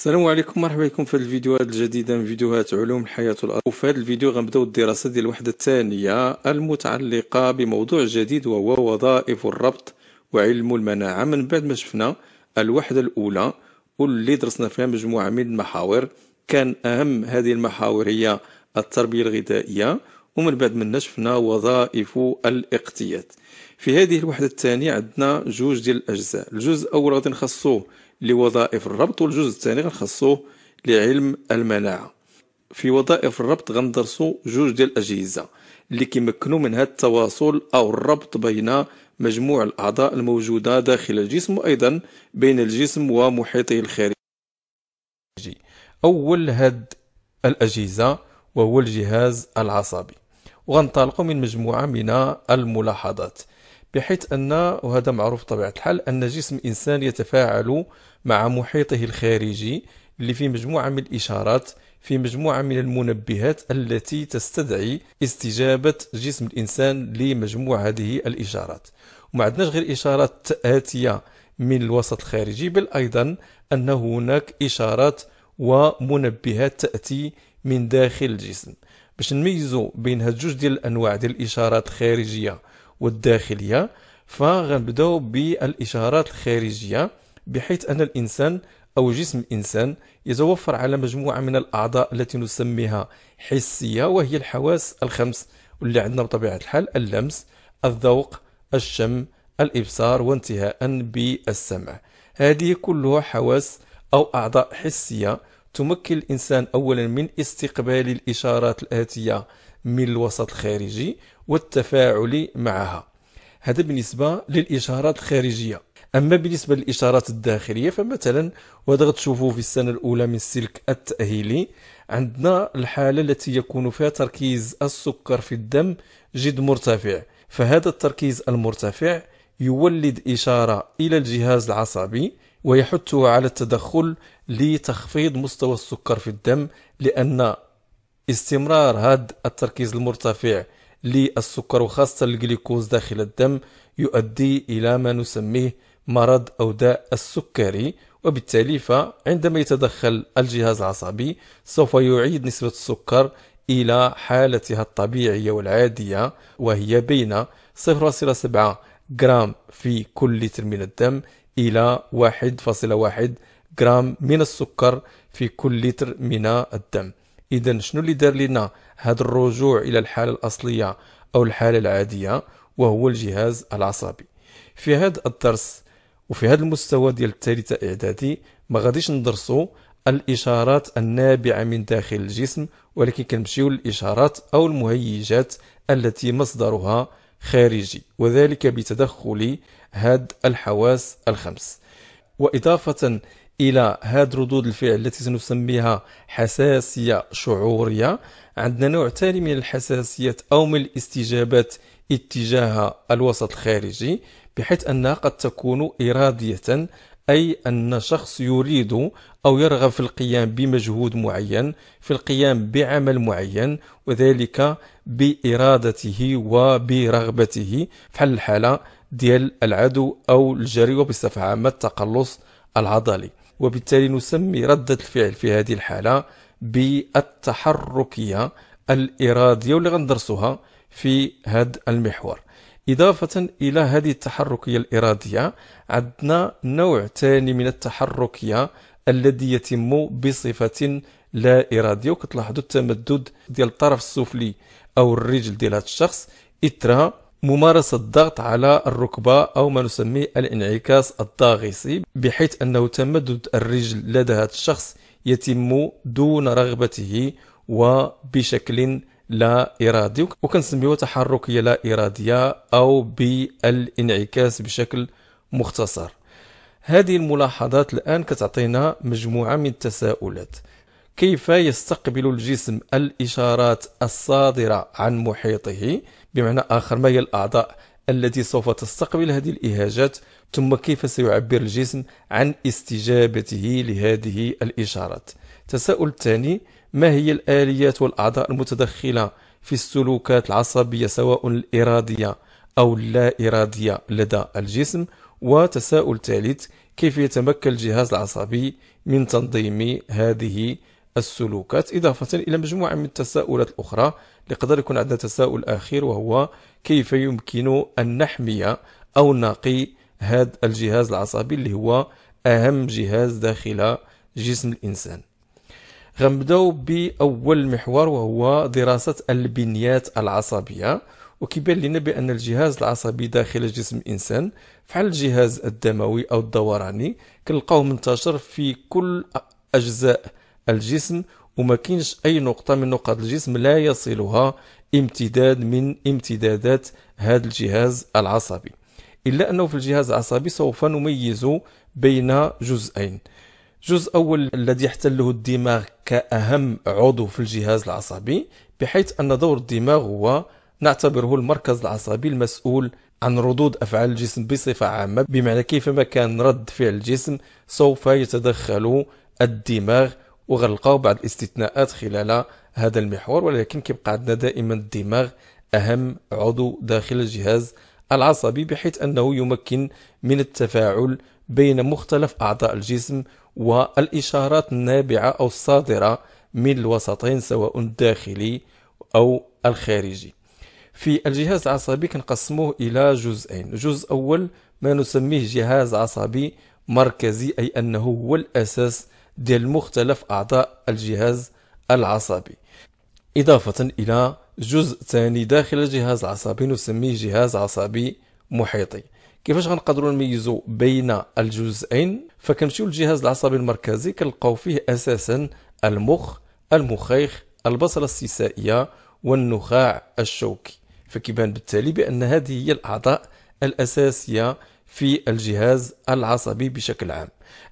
السلام عليكم مرحبا بكم في الفيديوهات الجديدة من فيديوهات علوم الحياة الأرض وفي هذا الفيديو غنبداو الدراسة ديال الوحدة الثانية المتعلقة بموضوع جديد وهو وظائف الربط وعلم المناعة من بعد ما شفنا الوحدة الأولى واللي درسنا فيها مجموعة من المحاور كان أهم هذه المحاور هي التربية الغذائية ومن بعد منا شفنا وظائف الاقتياد في هذه الوحدة الثانية عندنا جوج ديال الأجزاء الجزء الأول غادي نخصوه لوظائف الربط والجزء الثاني غنخصوه لعلم المناعه في وظائف الربط غندرسو جوج ديال الاجهزه اللي كيمكنوا من هذا التواصل او الربط بين مجموع الاعضاء الموجوده داخل الجسم وايضا بين الجسم ومحيطه الخارجي اول هاد الاجهزه وهو الجهاز العصبي وغنطلقو من مجموعه من الملاحظات بحيث أن وهذا معروف بطبيعة الحال أن جسم الإنسان يتفاعل مع محيطه الخارجي اللي فيه مجموعة من الإشارات في مجموعة من المنبهات التي تستدعي استجابة جسم الإنسان لمجموع هذه الإشارات وما عندناش غير إشارات آتية من الوسط الخارجي بل أيضا أن هناك إشارات ومنبهات تأتي من داخل الجسم باش نميزوا بين هاد جوج ديال الانواع ديال الاشارات الخارجيه والداخليه فغنبداو بالاشارات الخارجيه بحيث ان الانسان او جسم الانسان يتوفر على مجموعه من الاعضاء التي نسميها حسيه وهي الحواس الخمس واللي عندنا بطبيعه الحال اللمس الذوق الشم الابصار وانتهاء بالسمع هذه كلها حواس او اعضاء حسيه تمكن الانسان اولا من استقبال الاشارات الاتيه من الوسط الخارجي والتفاعل معها هذا بالنسبة للإشارات الخارجية أما بالنسبة للإشارات الداخلية فمثلا وهذا غتشوفوه في السنة الأولى من السلك التأهيلي عندنا الحالة التي يكون فيها تركيز السكر في الدم جد مرتفع فهذا التركيز المرتفع يولد إشارة إلى الجهاز العصبي ويحثه على التدخل لتخفيض مستوى السكر في الدم لأن استمرار هذا التركيز المرتفع للسكر وخاصة الجليكوز داخل الدم يؤدي إلى ما نسميه مرض أو داء السكري وبالتالي فعندما يتدخل الجهاز العصبي سوف يعيد نسبة السكر إلى حالتها الطبيعية والعادية وهي بين 0.7 جرام في كل لتر من الدم إلى 1.1 جرام من السكر في كل لتر من الدم اذا شنو اللي دار لنا هذا الرجوع الى الحاله الاصليه او الحاله العاديه وهو الجهاز العصبي في هذا الدرس وفي هذا المستوى ديال الثالثه اعدادي ما غاديش ندرسوا الاشارات النابعه من داخل الجسم ولكن كنمشيو للاشارات او المهيجات التي مصدرها خارجي وذلك بتدخل هاد الحواس الخمس واضافه الى هاد ردود الفعل التي سنسميها حساسيه شعوريه عندنا نوع ثاني من الحساسيات او من الاستجابات اتجاه الوسط الخارجي بحيث انها قد تكون اراديه أي أن شخص يريد أو يرغب في القيام بمجهود معين في القيام بعمل معين وذلك بإرادته وبرغبته فحال الحالة ديال العدو أو الجري وبصفة عامة التقلص العضلي وبالتالي نسمي ردة الفعل في هذه الحالة بالتحركية الإرادية واللي غندرسوها في هذا المحور إضافة إلى هذه التحركية الإرادية عندنا نوع ثاني من التحركية الذي يتم بصفة لا إرادية وكتلاحظوا التمدد ديال الطرف السفلي أو الرجل ديال هذا الشخص إثر ممارسة الضغط على الركبة أو ما نسميه الانعكاس الضاغصي بحيث أنه تمدد الرجل لدى هذا الشخص يتم دون رغبته وبشكل لا إرادي وكنسميه تحركية لا إرادية أو بالانعكاس بشكل مختصر هذه الملاحظات الآن كتعطينا مجموعة من التساؤلات كيف يستقبل الجسم الإشارات الصادرة عن محيطه؟ بمعنى آخر ما هي الأعضاء التي سوف تستقبل هذه الإهاجات ثم كيف سيعبر الجسم عن استجابته لهذه الإشارات تساؤل الثاني ما هي الآليات والأعضاء المتدخلة في السلوكات العصبية سواء الإرادية أو اللا إرادية لدى الجسم وتساؤل ثالث كيف يتمكن الجهاز العصبي من تنظيم هذه السلوكات إضافة إلى مجموعة من التساؤلات الأخرى لقدر يكون عندنا تساؤل آخر وهو كيف يمكن أن نحمي أو نقي هذا الجهاز العصبي اللي هو أهم جهاز داخل جسم الإنسان غنبداو بأول محور وهو دراسة البنيات العصبية وكيبان لنا بأن الجهاز العصبي داخل جسم الإنسان فحال الجهاز الدموي أو الدوراني كنلقاوه منتشر في كل أجزاء الجسم وما كاينش اي نقطه من نقاط الجسم لا يصلها امتداد من امتدادات هذا الجهاز العصبي الا انه في الجهاز العصبي سوف نميز بين جزئين جزء أول الذي يحتله الدماغ كأهم عضو في الجهاز العصبي بحيث أن دور الدماغ هو نعتبره المركز العصبي المسؤول عن ردود أفعال الجسم بصفة عامة بمعنى كيفما كان رد فعل الجسم سوف يتدخل الدماغ وغنلقاو بعض الاستثناءات خلال هذا المحور ولكن كيبقى عندنا دائما الدماغ أهم عضو داخل الجهاز العصبي بحيث أنه يمكن من التفاعل بين مختلف أعضاء الجسم والإشارات النابعة أو الصادرة من الوسطين سواء الداخلي أو الخارجي في الجهاز العصبي كنقسموه إلى جزئين جزء أول ما نسميه جهاز عصبي مركزي أي أنه هو الأساس ديال مختلف أعضاء الجهاز العصبي إضافة إلى جزء ثاني داخل الجهاز العصبي نسميه جهاز عصبي محيطي كيفاش غنقدروا نميزوا بين الجزئين فكنمشيو للجهاز العصبي المركزي كنلقاو فيه اساسا المخ المخيخ البصله السيسائيه والنخاع الشوكي فكيبان بالتالي بان هذه هي الاعضاء الاساسيه في الجهاز العصبي بشكل عام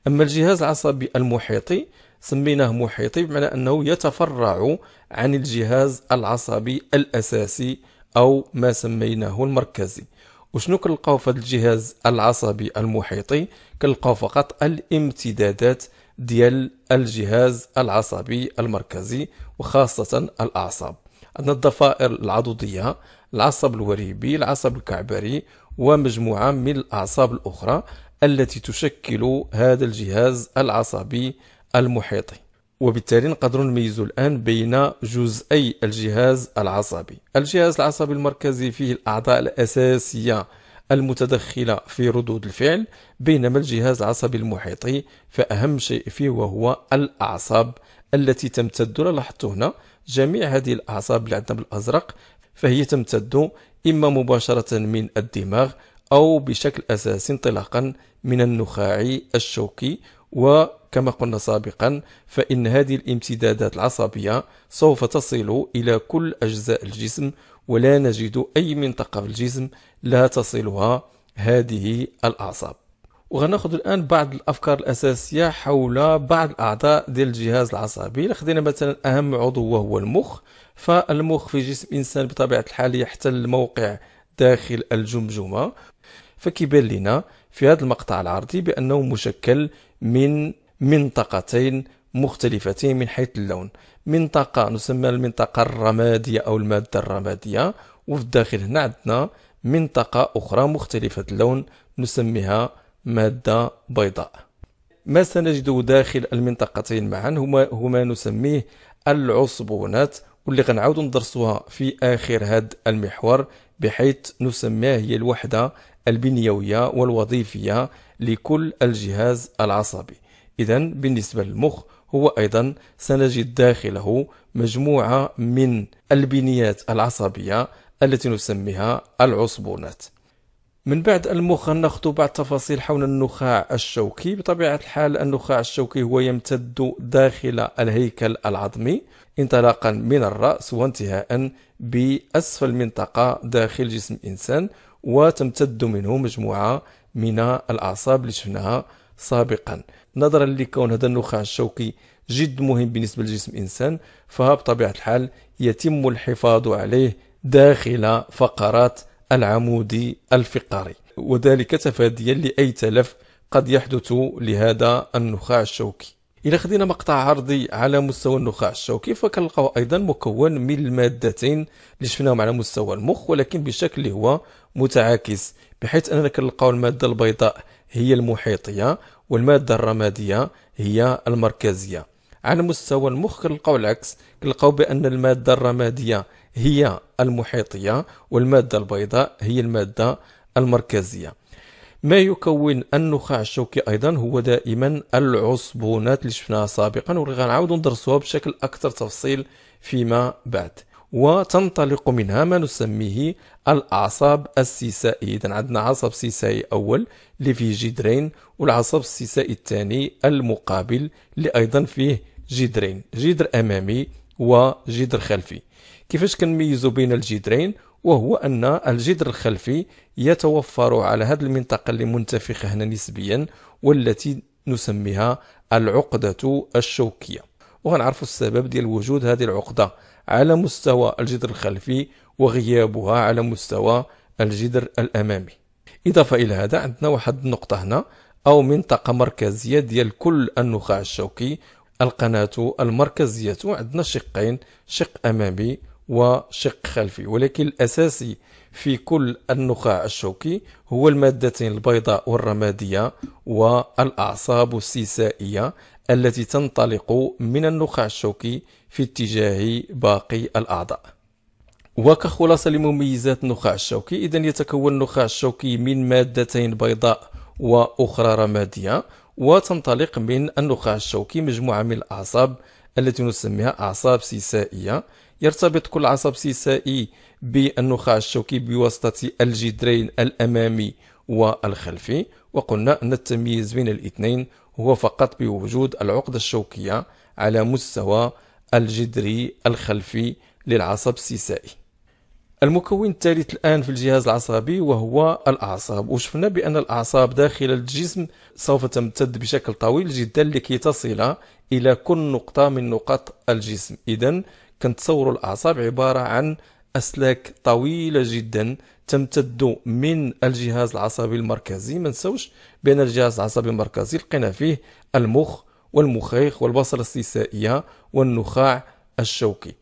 أما الجهاز العصبي المحيطي سميناه محيطي بمعنى أنه يتفرع عن الجهاز العصبي الأساسي أو ما سميناه المركزي وشنو كنلقاو في هذا الجهاز العصبي المحيطي كنلقاو فقط الامتدادات ديال الجهاز العصبي المركزي وخاصة الأعصاب عندنا الضفائر العضدية العصب الوريبي العصب الكعبري ومجموعة من الأعصاب الأخرى التي تشكل هذا الجهاز العصبي المحيطي وبالتالي نقدر نميز الآن بين جزئي الجهاز العصبي الجهاز العصبي المركزي فيه الأعضاء الأساسية المتدخلة في ردود الفعل بينما الجهاز العصبي المحيطي فأهم شيء فيه وهو الأعصاب التي تمتد لاحظتوا هنا جميع هذه الأعصاب اللي عندنا بالأزرق فهي تمتد إما مباشرة من الدماغ أو بشكل أساسي انطلاقا من النخاع الشوكي وكما قلنا سابقا فإن هذه الامتدادات العصبية سوف تصل إلى كل أجزاء الجسم ولا نجد أي منطقة في الجسم لا تصلها هذه الأعصاب وغناخذ الان بعض الافكار الاساسيه حول بعض الاعضاء ديال الجهاز العصبي لخذنا مثلا اهم عضو وهو المخ فالمخ في جسم الانسان بطبيعه الحال يحتل الموقع داخل الجمجمه فكيبان لنا في هذا المقطع العرضي بانه مشكل من منطقتين مختلفتين من حيث اللون منطقه نسمى المنطقه الرماديه او الماده الرماديه وفي الداخل هنا عندنا منطقه اخرى مختلفه اللون نسميها ماده بيضاء ما سنجده داخل المنطقتين معا هما هما نسميه العصبونات واللي غنعاودو ندرسوها في آخر هاد المحور بحيث نسميها هي الوحدة البنيوية والوظيفية لكل الجهاز العصبي إذا بالنسبة للمخ هو أيضا سنجد داخله مجموعة من البنيات العصبية التي نسميها العصبونات من بعد المخ ناخذ بعض التفاصيل حول النخاع الشوكي بطبيعة الحال النخاع الشوكي هو يمتد داخل الهيكل العظمي انطلاقا من الرأس وانتهاء بأسفل منطقة داخل جسم الإنسان وتمتد منه مجموعة من الأعصاب اللي شفناها سابقا نظرا لكون هذا النخاع الشوكي جد مهم بالنسبة لجسم الإنسان فبطبيعة الحال يتم الحفاظ عليه داخل فقرات العمود الفقري وذلك تفاديا لأي تلف قد يحدث لهذا النخاع الشوكي الى خدينا مقطع عرضي على مستوى النخاع الشوكي فكنلقاو أيضا مكون من المادتين اللي شفناهم على مستوى المخ ولكن بشكل هو متعاكس بحيث أننا كنلقاو المادة البيضاء هي المحيطية والمادة الرمادية هي المركزية على مستوى المخ كنلقاو العكس كنلقاو بأن المادة الرمادية هي المحيطية والمادة البيضاء هي المادة المركزية ما يكون النخاع الشوكي أيضا هو دائما العصبونات اللي شفناها سابقا واللي غنعاودو ندرسوها بشكل أكثر تفصيل فيما بعد وتنطلق منها ما نسميه الأعصاب السيسائي إذا عندنا عصب سيسائي أول اللي فيه جدرين والعصب السيسائي الثاني المقابل اللي أيضا فيه جدرين جدر أمامي وجدر خلفي كيفاش كنميزو بين الجدرين وهو أن الجدر الخلفي يتوفر على هذه المنطقة اللي منتفخة هنا نسبيا والتي نسميها العقدة الشوكية وغنعرفوا السبب ديال وجود هذه العقدة على مستوى الجدر الخلفي وغيابها على مستوى الجدر الأمامي إضافة إلى هذا عندنا واحد النقطة هنا أو منطقة مركزية ديال كل النخاع الشوكي القناة المركزية عندنا شقين شق أمامي وشق خلفي ولكن الأساسي في كل النخاع الشوكي هو المادتين البيضاء والرمادية والأعصاب السيسائية التي تنطلق من النخاع الشوكي في اتجاه باقي الأعضاء وكخلاصة لمميزات النخاع الشوكي إذا يتكون النخاع الشوكي من مادتين بيضاء وأخرى رمادية وتنطلق من النخاع الشوكي مجموعة من الأعصاب التي نسميها أعصاب سيسائية يرتبط كل عصب سيسائي بالنخاع الشوكي بواسطة الجدرين الأمامي والخلفي وقلنا أن التمييز بين الاثنين هو فقط بوجود العقدة الشوكية على مستوى الجدري الخلفي للعصب السيسائي المكون الثالث الآن في الجهاز العصبي وهو الأعصاب وشفنا بأن الأعصاب داخل الجسم سوف تمتد بشكل طويل جدا لكي تصل إلى كل نقطة من نقاط الجسم إذا كنتصوروا الاعصاب عباره عن اسلاك طويله جدا تمتد من الجهاز العصبي المركزي ما نساوش بان الجهاز العصبي المركزي لقينا فيه المخ والمخيخ والبصره السيسائيه والنخاع الشوكي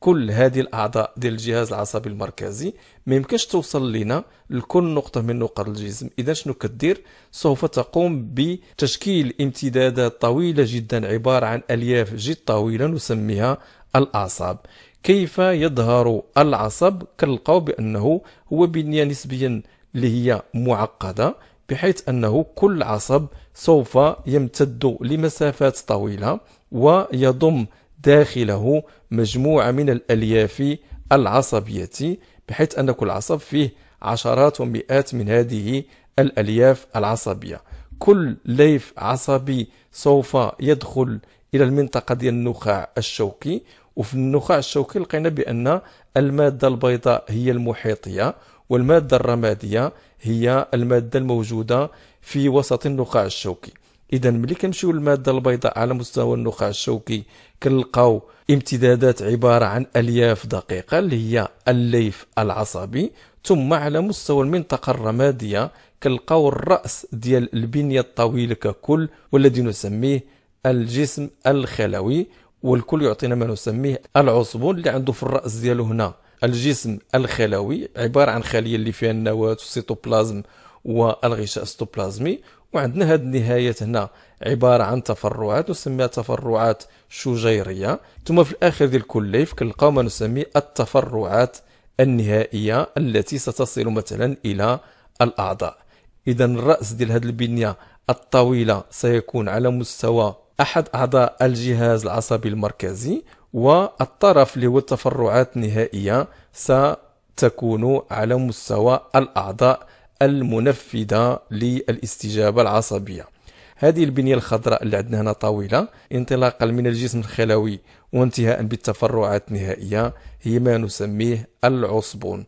كل هذه الاعضاء ديال الجهاز العصبي المركزي ما يمكنش توصل لنا لكل نقطه من نقط الجسم اذا شنو كدير سوف تقوم بتشكيل امتدادات طويله جدا عباره عن الياف جد طويله نسميها الأعصاب كيف يظهر العصب كنلقاو بأنه هو بنية نسبيا اللي هي معقدة بحيث أنه كل عصب سوف يمتد لمسافات طويلة ويضم داخله مجموعة من الألياف العصبية بحيث أن كل عصب فيه عشرات ومئات من هذه الألياف العصبية كل ليف عصبي سوف يدخل إلى المنطقة ديال النخاع الشوكي وفي النخاع الشوكي لقينا بأن المادة البيضاء هي المحيطية والمادة الرمادية هي المادة الموجودة في وسط النخاع الشوكي إذا ملي كنمشيو للمادة البيضاء على مستوى النخاع الشوكي كنلقاو امتدادات عبارة عن ألياف دقيقة اللي هي الليف العصبي ثم على مستوى المنطقة الرمادية كنلقاو الرأس ديال البنية الطويلة ككل والذي نسميه الجسم الخلوي والكل يعطينا ما نسميه العصبون اللي عنده في الرأس ديالو هنا الجسم الخلوي عبارة عن خلية اللي فيها النواة والسيتوبلازم والغشاء السيتوبلازمي وعندنا هاد النهايات هنا عبارة عن تفرعات نسميها تفرعات شجيرية ثم في الآخر ديال كل ليف كنلقاو ما نسميه التفرعات النهائية التي ستصل مثلا إلى الأعضاء إذا الرأس ديال هاد البنية الطويلة سيكون على مستوى أحد أعضاء الجهاز العصبي المركزي والطرف اللي هو التفرعات النهائية ستكون على مستوى الأعضاء المنفذة للاستجابة العصبية هذه البنية الخضراء اللي عندنا هنا طويلة انطلاقا من الجسم الخلوي وانتهاء بالتفرعات النهائية هي ما نسميه العصبون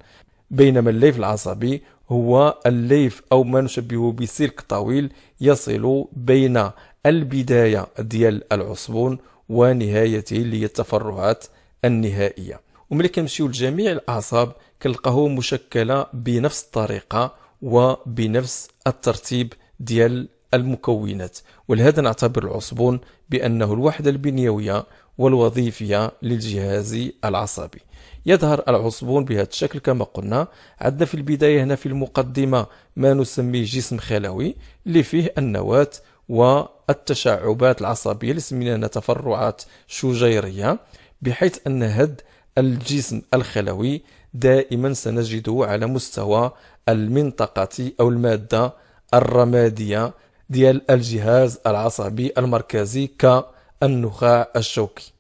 بينما الليف العصبي هو الليف أو ما نشبهه بسلك طويل يصل بين البداية ديال العصبون ونهايته اللي هي التفرعات النهائية وملي كنمشيو لجميع الأعصاب كنلقاهم مشكلة بنفس الطريقة وبنفس الترتيب ديال المكونات ولهذا نعتبر العصبون بأنه الوحدة البنيوية والوظيفية للجهاز العصبي يظهر العصبون بهذا الشكل كما قلنا عندنا في البداية هنا في المقدمة ما نسميه جسم خلوي اللي فيه النواة والتشعبات العصبية اللي سميناها تفرعات شجيرية بحيث أن هد الجسم الخلوي دائما سنجده على مستوى المنطقة أو المادة الرمادية ديال الجهاز العصبي المركزي كالنخاع الشوكي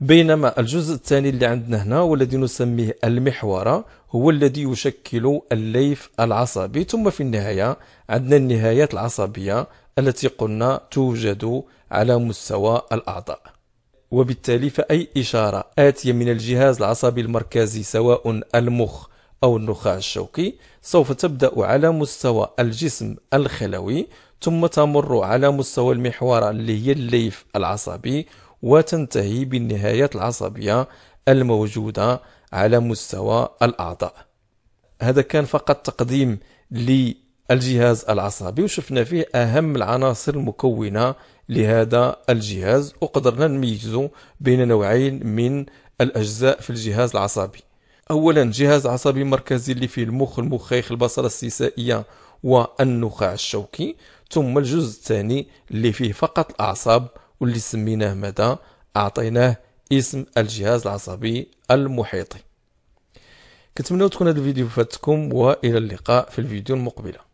بينما الجزء الثاني اللي عندنا هنا والذي نسميه المحور هو الذي يشكل الليف العصبي ثم في النهاية عندنا النهايات العصبية التي قلنا توجد على مستوى الأعضاء وبالتالي فأي إشارة آتية من الجهاز العصبي المركزي سواء المخ أو النخاع الشوكي سوف تبدأ على مستوى الجسم الخلوي ثم تمر على مستوى المحور اللي هي الليف العصبي وتنتهي بالنهايات العصبية الموجودة على مستوى الأعضاء هذا كان فقط تقديم لي الجهاز العصبي وشفنا فيه أهم العناصر المكونة لهذا الجهاز وقدرنا نميزه بين نوعين من الأجزاء في الجهاز العصبي أولا جهاز عصبي مركزي اللي فيه المخ المخيخ البصره السيسائية والنخاع الشوكي ثم الجزء الثاني اللي فيه فقط الأعصاب واللي سميناه مدى أعطيناه اسم الجهاز العصبي المحيطي كنتمنى تكون هذا الفيديو فاتكم والى اللقاء في الفيديو المقبله